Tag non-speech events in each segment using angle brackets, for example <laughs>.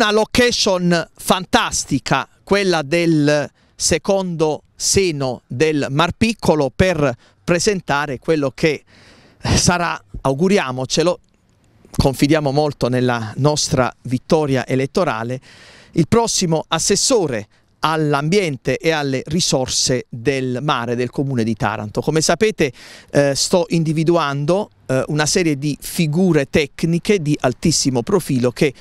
una location fantastica, quella del secondo seno del Mar Piccolo per presentare quello che sarà, auguriamocelo, confidiamo molto nella nostra vittoria elettorale, il prossimo assessore all'ambiente e alle risorse del mare del comune di Taranto. Come sapete eh, sto individuando eh, una serie di figure tecniche di altissimo profilo che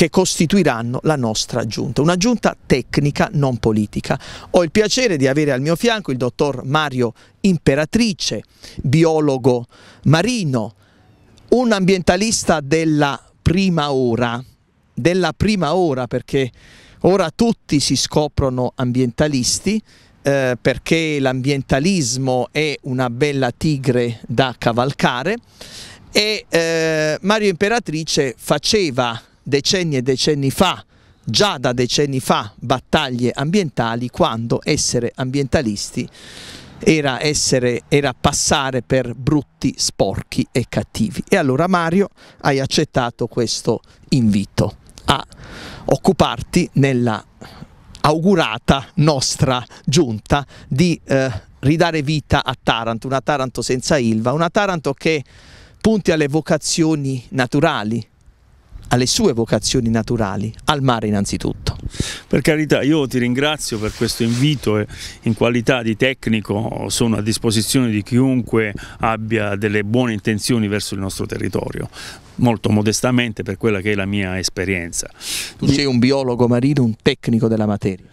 che costituiranno la nostra giunta, una giunta tecnica non politica. Ho il piacere di avere al mio fianco il dottor Mario Imperatrice, biologo marino, un ambientalista della prima ora, della prima ora perché ora tutti si scoprono ambientalisti, eh, perché l'ambientalismo è una bella tigre da cavalcare e eh, Mario Imperatrice faceva decenni e decenni fa, già da decenni fa, battaglie ambientali quando essere ambientalisti era, essere, era passare per brutti, sporchi e cattivi. E allora Mario hai accettato questo invito a occuparti nella augurata nostra giunta di eh, ridare vita a Taranto, una Taranto senza Ilva, una Taranto che punti alle vocazioni naturali, alle sue vocazioni naturali, al mare innanzitutto. Per carità, io ti ringrazio per questo invito e in qualità di tecnico sono a disposizione di chiunque abbia delle buone intenzioni verso il nostro territorio molto modestamente per quella che è la mia esperienza. Tu sei un biologo marino, un tecnico della materia?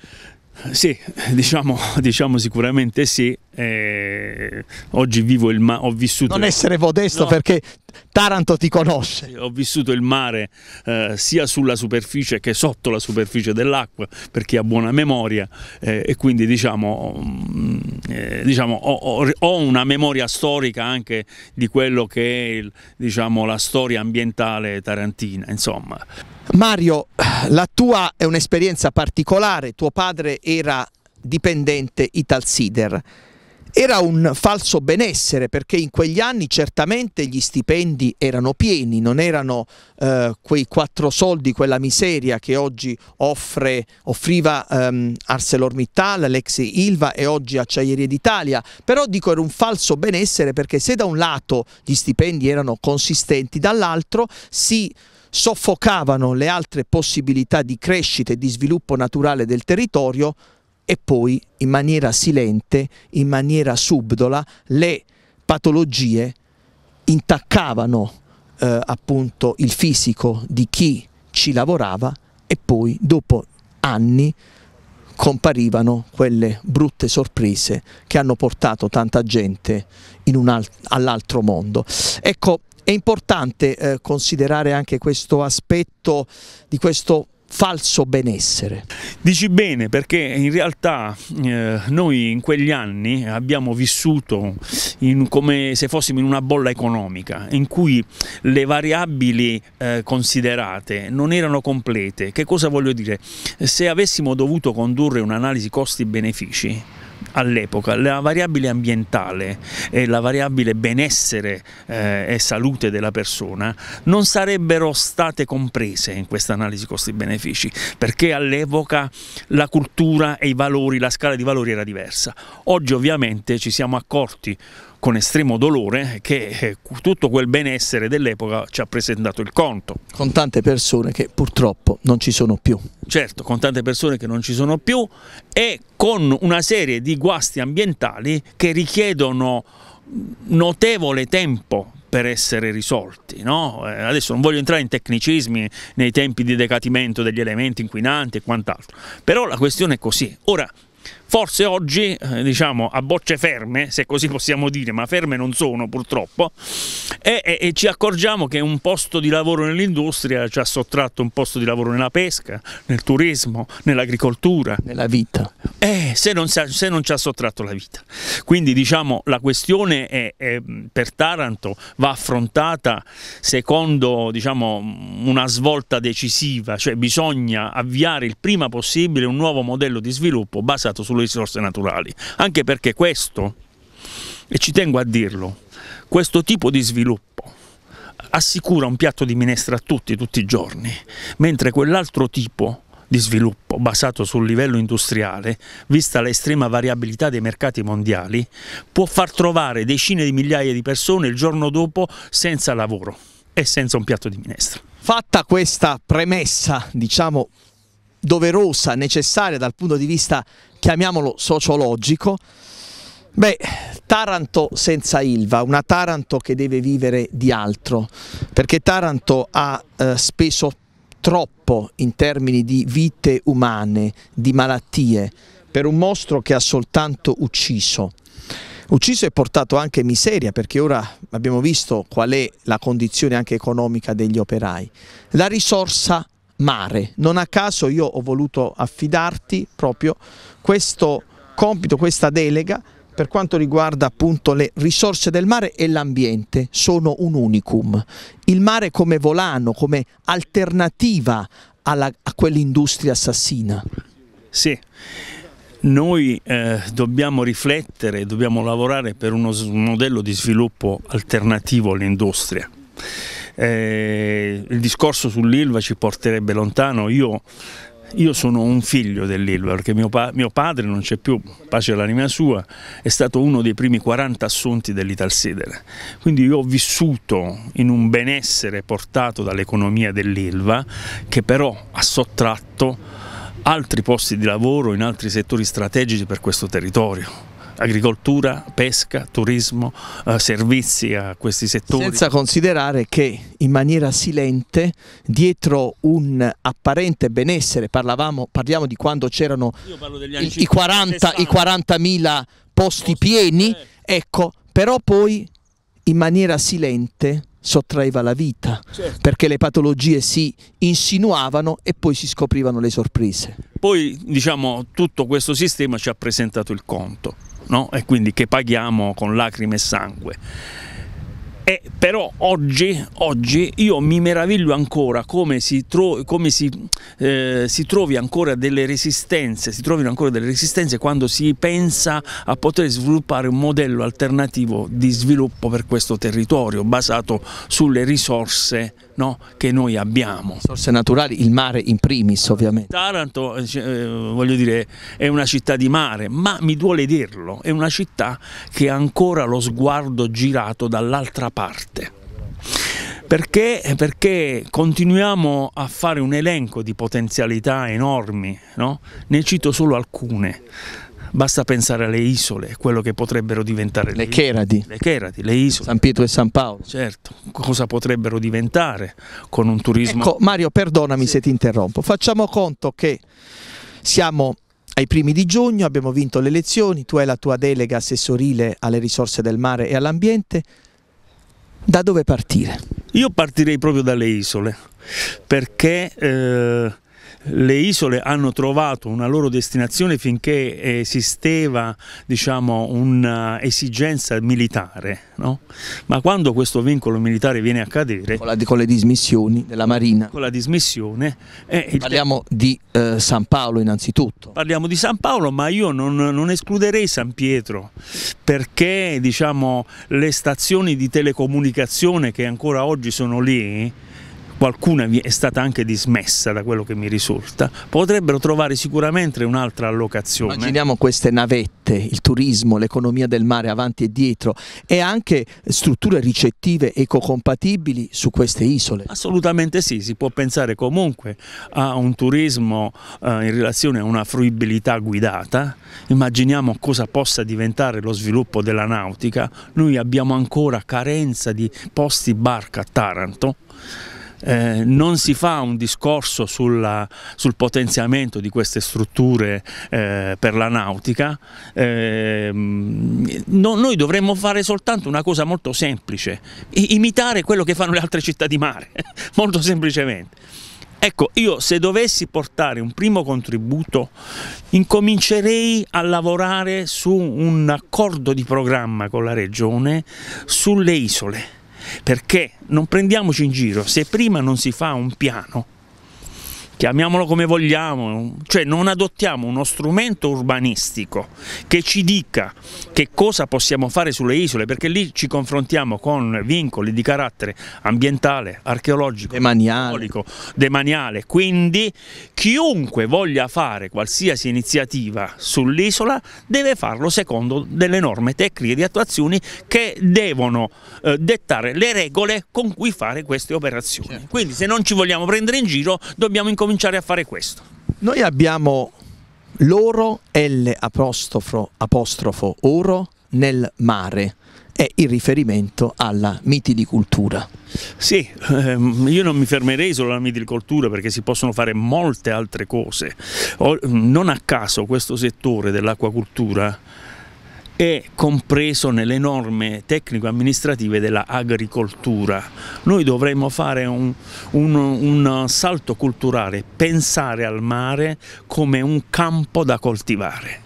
Sì, diciamo, <laughs> diciamo sicuramente sì, eh, oggi vivo il mare, ho vissuto... Non essere modesto no. perché Taranto ti conosce. Ho vissuto il mare eh, sia sulla superficie che sotto la superficie dell'acqua per chi ha buona memoria eh, e quindi diciamo, mh, mm, eh, diciamo ho, ho, ho, una memoria storica anche di quello che è il, diciamo, la storia ambientale tarantina. Insomma. Mario, la tua è un'esperienza particolare, tuo padre era dipendente Italsider. Era un falso benessere perché in quegli anni certamente gli stipendi erano pieni, non erano eh, quei quattro soldi, quella miseria che oggi offre, offriva ehm, ArcelorMittal, l'ex Ilva e oggi Acciaierie d'Italia, però dico era un falso benessere perché se da un lato gli stipendi erano consistenti, dall'altro si soffocavano le altre possibilità di crescita e di sviluppo naturale del territorio e poi in maniera silente, in maniera subdola, le patologie intaccavano eh, appunto il fisico di chi ci lavorava e poi dopo anni comparivano quelle brutte sorprese che hanno portato tanta gente all'altro mondo. Ecco, è importante eh, considerare anche questo aspetto di questo falso benessere. Dici bene perché in realtà eh, noi in quegli anni abbiamo vissuto in, come se fossimo in una bolla economica in cui le variabili eh, considerate non erano complete. Che cosa voglio dire? Se avessimo dovuto condurre un'analisi costi-benefici all'epoca la variabile ambientale e la variabile benessere eh, e salute della persona non sarebbero state comprese in questa analisi costi-benefici perché all'epoca la cultura e i valori, la scala di valori era diversa. Oggi ovviamente ci siamo accorti con estremo dolore che eh, tutto quel benessere dell'epoca ci ha presentato il conto. Con tante persone che purtroppo non ci sono più. Certo, con tante persone che non ci sono più e con una serie di guasti ambientali che richiedono notevole tempo per essere risolti. No? Eh, adesso non voglio entrare in tecnicismi nei tempi di decatimento degli elementi inquinanti e quant'altro, però la questione è così. Ora, Forse oggi, eh, diciamo, a bocce ferme, se così possiamo dire, ma ferme non sono purtroppo, e, e, e ci accorgiamo che un posto di lavoro nell'industria ci ha sottratto un posto di lavoro nella pesca, nel turismo, nell'agricoltura. Nella vita. Eh, se non, se non, ci ha sottratto la vita. Quindi diciamo la questione è, è, per Taranto va affrontata secondo diciamo, una svolta decisiva, cioè bisogna avviare il prima possibile un nuovo modello di sviluppo basato sulla sulle risorse naturali, anche perché questo, e ci tengo a dirlo, questo tipo di sviluppo assicura un piatto di minestra a tutti, tutti i giorni, mentre quell'altro tipo di sviluppo basato sul livello industriale, vista l'estrema variabilità dei mercati mondiali, può far trovare decine di migliaia di persone il giorno dopo senza lavoro e senza un piatto di minestra. Fatta questa premessa, diciamo doverosa, necessaria dal punto di vista, chiamiamolo, sociologico. Beh, Taranto senza Ilva, una Taranto che deve vivere di altro, perché Taranto ha eh, speso troppo in termini di vite umane, di malattie, per un mostro che ha soltanto ucciso. Ucciso e portato anche miseria perché ora abbiamo visto qual è la condizione anche economica degli operai. La risorsa mare. Non a caso io ho voluto affidarti proprio questo compito, questa delega per quanto riguarda appunto le risorse del mare e l'ambiente, sono un unicum. Il mare come volano, come alternativa alla, a quell'industria assassina. Sì, noi eh, dobbiamo riflettere, dobbiamo lavorare per uno modello di sviluppo alternativo all'industria. Eh, il discorso sull'Ilva ci porterebbe lontano, io, io sono un figlio dell'Ilva perché mio, pa mio padre non c'è più, pace all'anima sua, è stato uno dei primi 40 assunti dell'Italsedere, quindi io ho vissuto in un benessere portato dall'economia dell'Ilva che però ha sottratto altri posti di lavoro in altri settori strategici per questo territorio agricoltura, pesca, turismo, eh, servizi a questi settori. Senza considerare che in maniera silente dietro un apparente benessere, parlavamo, parliamo di quando c'erano i, i 40.000 40 posti pieni, certo. ecco, però poi in maniera silente sottraeva la vita, certo. perché le patologie si insinuavano e poi si scoprivano le sorprese. Poi diciamo tutto questo sistema ci ha presentato il conto no? e quindi che paghiamo con lacrime e sangue. E però oggi, oggi, io mi meraviglio ancora come, si, tro come si, eh, si, trovi ancora delle resistenze, si trovino ancora delle resistenze quando si pensa a poter sviluppare un modello alternativo di sviluppo per questo territorio basato sulle risorse no, che noi abbiamo. Risorse naturali, il mare in primis ovviamente. Taranto eh, eh, voglio dire, è una città di mare, ma mi duole dirlo, è una città che ha ancora lo sguardo girato dall'altra parte. Perché? Perché continuiamo a fare un elenco di potenzialità enormi, no? ne cito solo alcune Basta pensare alle isole, quello che potrebbero diventare le, le Cherati, le, Cherati, le isole, San Pietro e San Paolo. Certo, cosa potrebbero diventare con un turismo. Ecco, Mario, perdonami sì. se ti interrompo. Facciamo conto che siamo ai primi di giugno, abbiamo vinto le elezioni, tu hai la tua delega assessorile alle risorse del mare e all'ambiente. Da dove partire? Io partirei proprio dalle isole, perché eh, le isole hanno trovato una loro destinazione finché esisteva diciamo, un'esigenza militare, no? ma quando questo vincolo militare viene a cadere... Con, la, con le dismissioni della Marina. Con la dismissione... Eh, parliamo di eh, San Paolo innanzitutto. Parliamo di San Paolo, ma io non, non escluderei San Pietro, perché diciamo, le stazioni di telecomunicazione che ancora oggi sono lì qualcuna è stata anche dismessa da quello che mi risulta, potrebbero trovare sicuramente un'altra allocazione. Immaginiamo queste navette, il turismo, l'economia del mare avanti e dietro e anche strutture ricettive ecocompatibili su queste isole. Assolutamente sì, si può pensare comunque a un turismo eh, in relazione a una fruibilità guidata, immaginiamo cosa possa diventare lo sviluppo della nautica, noi abbiamo ancora carenza di posti barca a Taranto, eh, non si fa un discorso sulla, sul potenziamento di queste strutture eh, per la nautica, eh, no, noi dovremmo fare soltanto una cosa molto semplice, imitare quello che fanno le altre città di mare, <laughs> molto semplicemente. Ecco, io se dovessi portare un primo contributo, incomincerei a lavorare su un accordo di programma con la Regione sulle isole perché non prendiamoci in giro, se prima non si fa un piano chiamiamolo come vogliamo, cioè non adottiamo uno strumento urbanistico che ci dica che cosa possiamo fare sulle isole, perché lì ci confrontiamo con vincoli di carattere ambientale, archeologico, demaniale, demaniale. quindi chiunque voglia fare qualsiasi iniziativa sull'isola deve farlo secondo delle norme tecniche di attuazione che devono eh, dettare le regole con cui fare queste operazioni. Certo. Quindi se non ci vogliamo prendere in giro dobbiamo incominciare cominciare a fare questo. Noi abbiamo l'oro, L apostrofo, apostrofo oro, nel mare è il riferimento alla mitilicoltura. Sì, ehm, io non mi fermerei solo alla mitilicoltura perché si possono fare molte altre cose. O, non a caso questo settore dell'acquacultura è compreso nelle norme tecnico-amministrative dell'agricoltura. Noi dovremmo fare un, un, un salto culturale, pensare al mare come un campo da coltivare.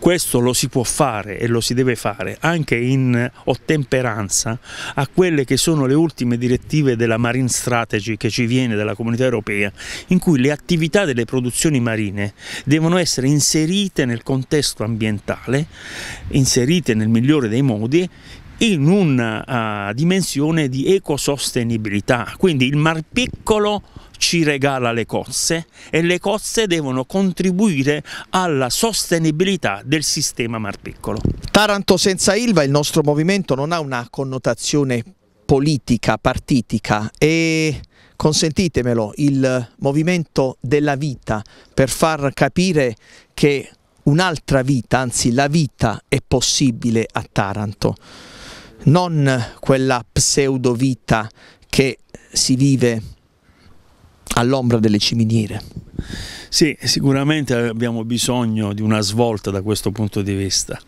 Questo lo si può fare e lo si deve fare anche in ottemperanza a quelle che sono le ultime direttive della Marine Strategy che ci viene dalla comunità europea, in cui le attività delle produzioni marine devono essere inserite nel contesto ambientale, inserite nel migliore dei modi, in una uh, dimensione di ecosostenibilità, quindi il mar piccolo ci regala le cozze e le cozze devono contribuire alla sostenibilità del sistema Mar Piccolo. Taranto senza Ilva, il nostro movimento non ha una connotazione politica, partitica e consentitemelo, il movimento della vita per far capire che un'altra vita, anzi la vita è possibile a Taranto, non quella pseudovita che si vive all'ombra delle ciminiere. Sì, sicuramente abbiamo bisogno di una svolta da questo punto di vista.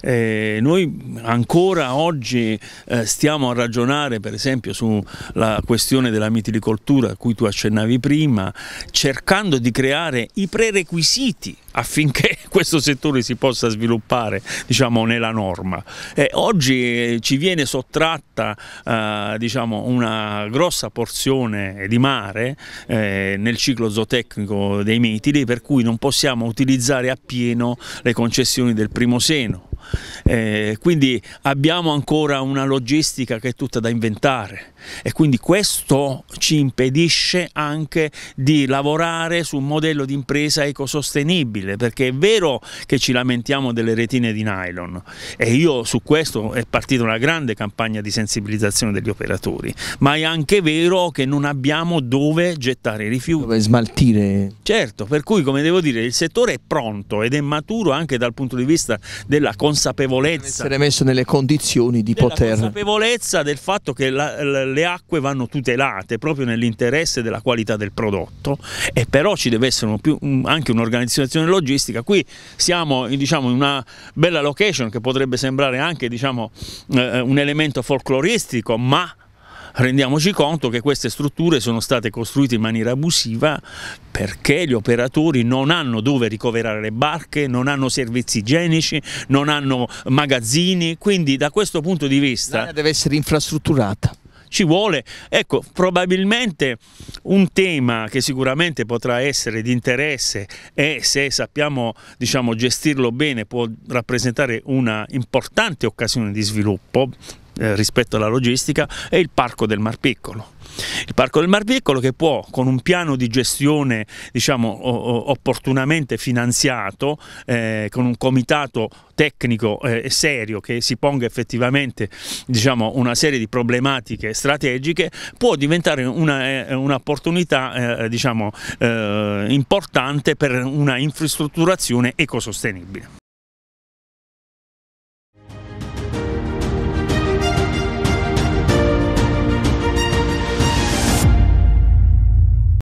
Eh, noi ancora oggi eh, stiamo a ragionare per esempio sulla questione della mitilicoltura a cui tu accennavi prima, cercando di creare i prerequisiti affinché <laughs> questo settore si possa sviluppare diciamo, nella norma. Eh, oggi ci viene sottratta eh, diciamo, una grossa porzione di mare eh, nel ciclo zootecnico endemico dei metili per cui non possiamo utilizzare appieno le concessioni del primo seno. Eh, quindi abbiamo ancora una logistica che è tutta da inventare e quindi questo ci impedisce anche di lavorare su un modello di impresa ecosostenibile perché è vero che ci lamentiamo delle retine di nylon e io su questo è partita una grande campagna di sensibilizzazione degli operatori ma è anche vero che non abbiamo dove gettare i rifiuti dove smaltire certo per cui come devo dire il settore è pronto ed è maturo anche dal punto di vista della consapevolezza essere messo nelle condizioni di poter consapevolezza del fatto che la, la le acque vanno tutelate proprio nell'interesse della qualità del prodotto e però ci deve essere un, anche un'organizzazione logistica. Qui siamo diciamo, in una bella location che potrebbe sembrare anche diciamo, eh, un elemento folcloristico, ma rendiamoci conto che queste strutture sono state costruite in maniera abusiva perché gli operatori non hanno dove ricoverare le barche, non hanno servizi igienici, non hanno magazzini, quindi da questo punto di vista... L'area deve essere infrastrutturata ci vuole, ecco, probabilmente un tema che sicuramente potrà essere di interesse e se sappiamo diciamo, gestirlo bene può rappresentare una importante occasione di sviluppo eh, rispetto alla logistica è il parco del Mar Piccolo. Il parco del Mar Piccolo che può con un piano di gestione diciamo opportunamente finanziato eh, con un comitato tecnico e eh, serio che si ponga effettivamente diciamo, una serie di problematiche strategiche può diventare eh, un'opportunità eh, diciamo, eh, importante per una infrastrutturazione ecosostenibile.